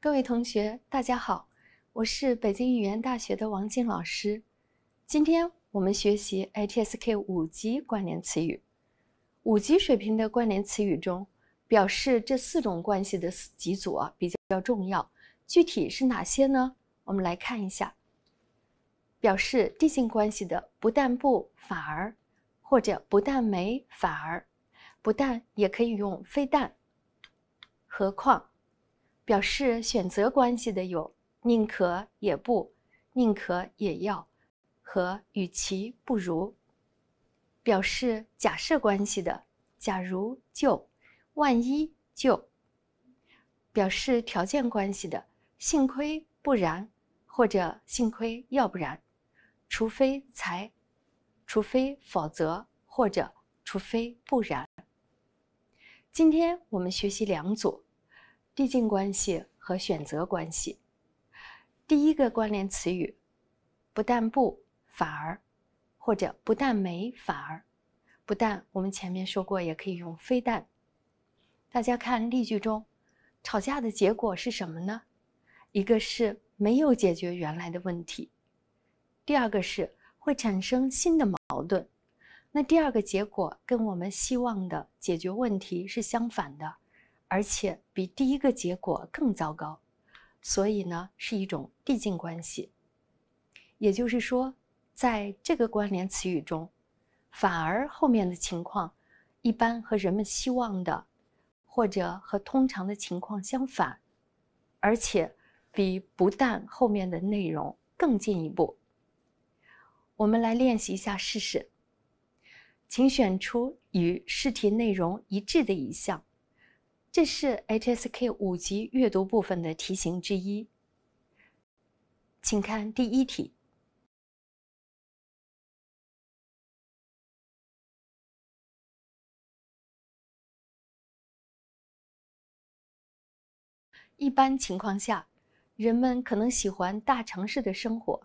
各位同学，大家好，我是北京语言大学的王静老师。今天我们学习 HSK 五级关联词语。五级水平的关联词语中，表示这四种关系的几组啊比较重要。具体是哪些呢？我们来看一下。表示递进关系的，不但不反而，或者不但没反而，不但也可以用非但。何况。表示选择关系的有“宁可也不”“宁可也要”和“与其不如”。表示假设关系的“假如就”“万一就”。表示条件关系的“幸亏不然”或者“幸亏要不然”，“除非才”“除非否则”或者“除非不然”。今天我们学习两组。递进关系和选择关系，第一个关联词语，不但不，反而，或者不但没反而，不但我们前面说过也可以用非但。大家看例句中，吵架的结果是什么呢？一个是没有解决原来的问题，第二个是会产生新的矛盾。那第二个结果跟我们希望的解决问题是相反的。而且比第一个结果更糟糕，所以呢是一种递进关系。也就是说，在这个关联词语中，反而后面的情况一般和人们希望的，或者和通常的情况相反，而且比不但后面的内容更进一步。我们来练习一下试试，请选出与试题内容一致的一项。这是 HSK 五级阅读部分的题型之一，请看第一题。一般情况下，人们可能喜欢大城市的生活。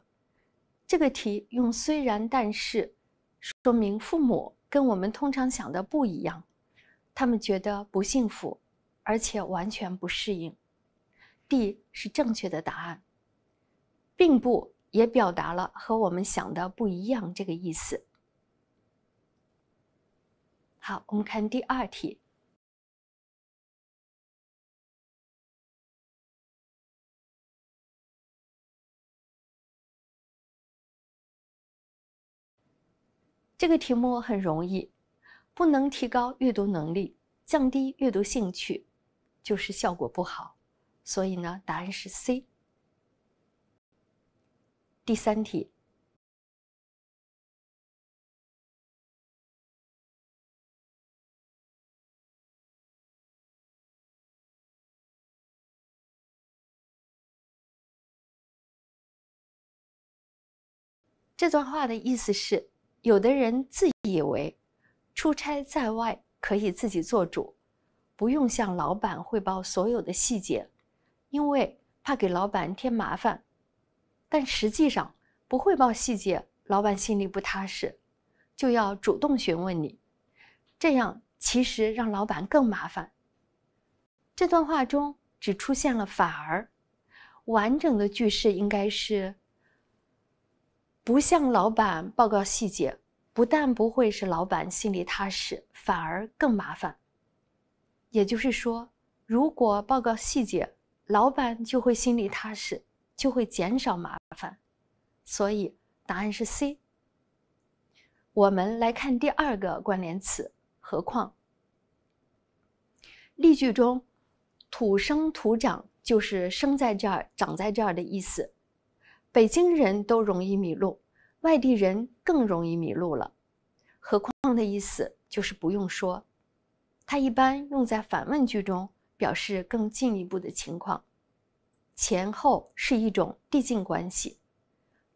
这个题用“虽然但是”说明父母跟我们通常想的不一样，他们觉得不幸福。而且完全不适应，D 是正确的答案，并不也表达了和我们想的不一样这个意思。好，我们看第二题。这个题目很容易，不能提高阅读能力，降低阅读兴趣。就是效果不好，所以呢，答案是 C。第三题，这段话的意思是：有的人自以为出差在外可以自己做主。不用向老板汇报所有的细节，因为怕给老板添麻烦。但实际上，不汇报细节，老板心里不踏实，就要主动询问你。这样其实让老板更麻烦。这段话中只出现了“反而”，完整的句式应该是：不向老板报告细节，不但不会使老板心里踏实，反而更麻烦。也就是说，如果报告细节，老板就会心里踏实，就会减少麻烦。所以答案是 C。我们来看第二个关联词“何况”。例句中，“土生土长”就是生在这儿、长在这儿的意思。北京人都容易迷路，外地人更容易迷路了。何况的意思就是不用说。它一般用在反问句中，表示更进一步的情况，前后是一种递进关系。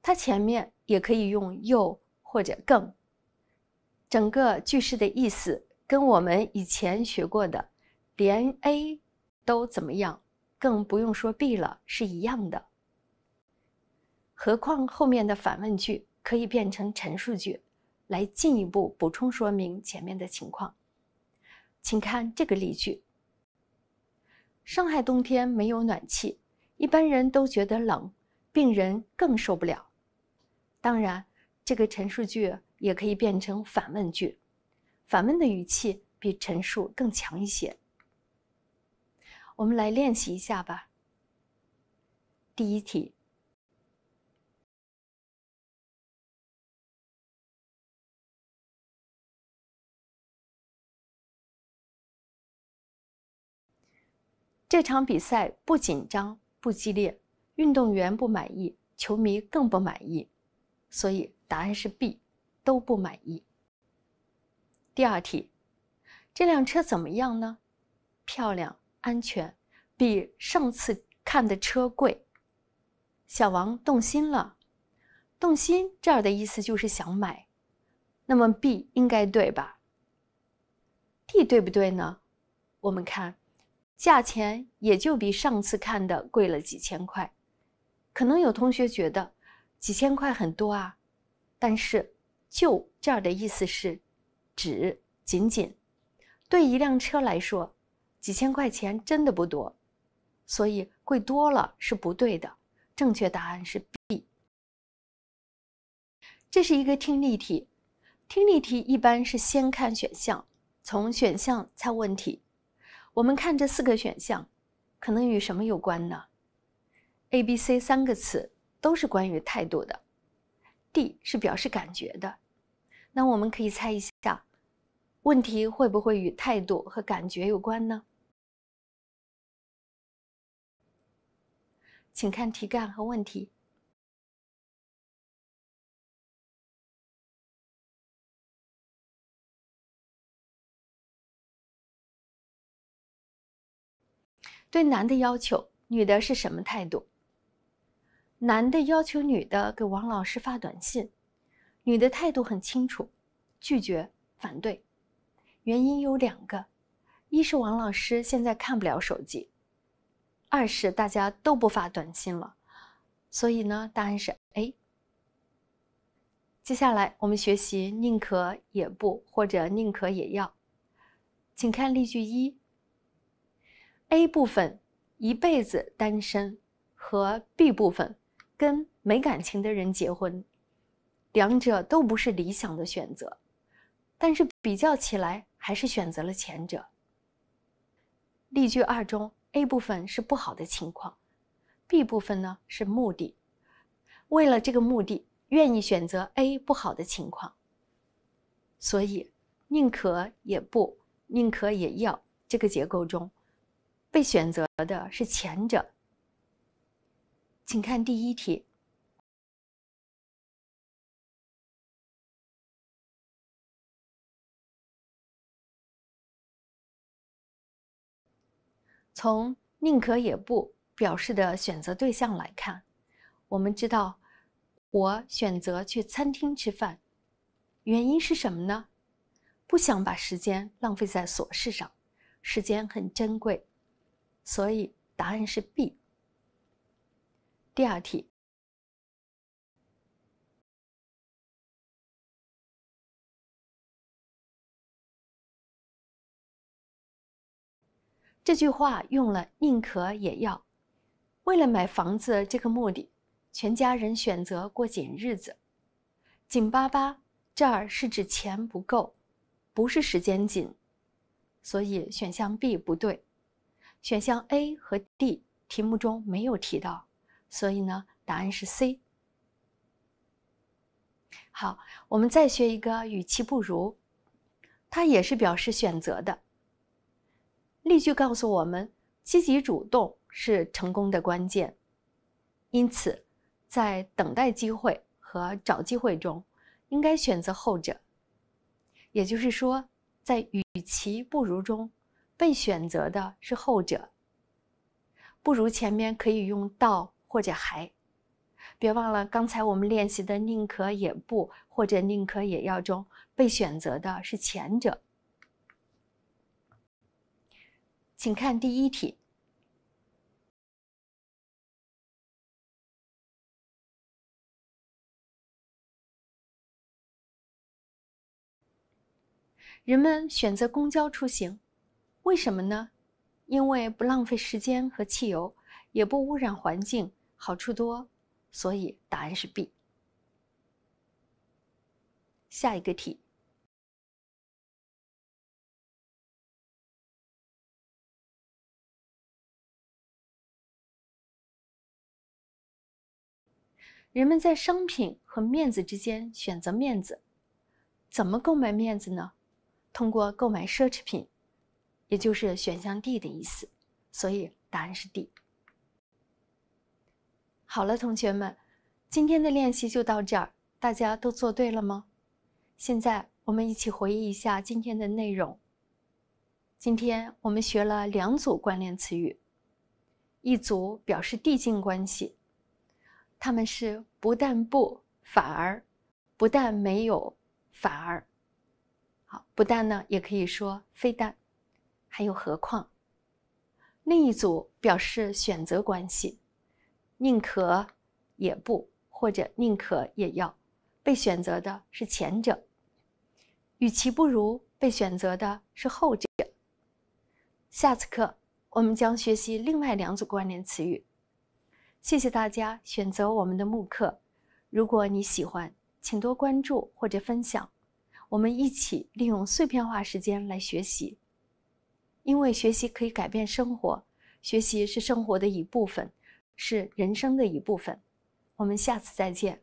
它前面也可以用又或者更。整个句式的意思跟我们以前学过的“连 A 都怎么样，更不用说 B 了”是一样的。何况后面的反问句可以变成陈述句，来进一步补充说明前面的情况。请看这个例句。上海冬天没有暖气，一般人都觉得冷，病人更受不了。当然，这个陈述句也可以变成反问句，反问的语气比陈述更强一些。我们来练习一下吧。第一题。这场比赛不紧张不激烈，运动员不满意，球迷更不满意，所以答案是 B，都不满意。第二题，这辆车怎么样呢？漂亮，安全，比上次看的车贵，小王动心了，动心这儿的意思就是想买，那么 B 应该对吧？D 对不对呢？我们看。价钱也就比上次看的贵了几千块，可能有同学觉得几千块很多啊，但是就这儿的意思是，只仅仅对一辆车来说，几千块钱真的不多，所以贵多了是不对的。正确答案是 B。这是一个听力题，听力题一般是先看选项，从选项猜问题。我们看这四个选项，可能与什么有关呢？A、B、C 三个词都是关于态度的，D 是表示感觉的。那我们可以猜一下，问题会不会与态度和感觉有关呢？请看题干和问题。对男的要求，女的是什么态度？男的要求，女的给王老师发短信，女的态度很清楚，拒绝反对。原因有两个，一是王老师现在看不了手机，二是大家都不发短信了。所以呢，答案是 A。接下来我们学习“宁可也不”或者“宁可也要”。请看例句一。A 部分一辈子单身和 B 部分跟没感情的人结婚，两者都不是理想的选择，但是比较起来还是选择了前者。例句二中 A 部分是不好的情况，B 部分呢是目的，为了这个目的愿意选择 A 不好的情况，所以宁可也不宁可也要这个结构中。被选择的是前者。请看第一题。从“宁可也不”表示的选择对象来看，我们知道，我选择去餐厅吃饭，原因是什么呢？不想把时间浪费在琐事上，时间很珍贵。所以答案是 B。第二题，这句话用了“宁可也要”，为了买房子这个目的，全家人选择过紧日子，紧巴巴这儿是指钱不够，不是时间紧，所以选项 B 不对。选项 A 和 D 题目中没有提到，所以呢，答案是 C。好，我们再学一个“与其不如”，它也是表示选择的。例句告诉我们：积极主动是成功的关键，因此，在等待机会和找机会中，应该选择后者。也就是说，在“与其不如”中。被选择的是后者，不如前面可以用“到”或者“还”。别忘了，刚才我们练习的“宁可也不”或者“宁可也要”中，被选择的是前者。请看第一题：人们选择公交出行。为什么呢？因为不浪费时间和汽油，也不污染环境，好处多，所以答案是 B。下一个题：人们在商品和面子之间选择面子，怎么购买面子呢？通过购买奢侈品。也就是选项 D 的意思，所以答案是 D。好了，同学们，今天的练习就到这儿，大家都做对了吗？现在我们一起回忆一下今天的内容。今天我们学了两组关联词语，一组表示递进关系，他们是不但不，反而，不但没有，反而。好，不但呢，也可以说非但。还有何况，另一组表示选择关系，宁可也不，或者宁可也要，被选择的是前者；与其不如，被选择的是后者。下次课我们将学习另外两组关联词语。谢谢大家选择我们的慕课，如果你喜欢，请多关注或者分享，我们一起利用碎片化时间来学习。因为学习可以改变生活，学习是生活的一部分，是人生的一部分。我们下次再见。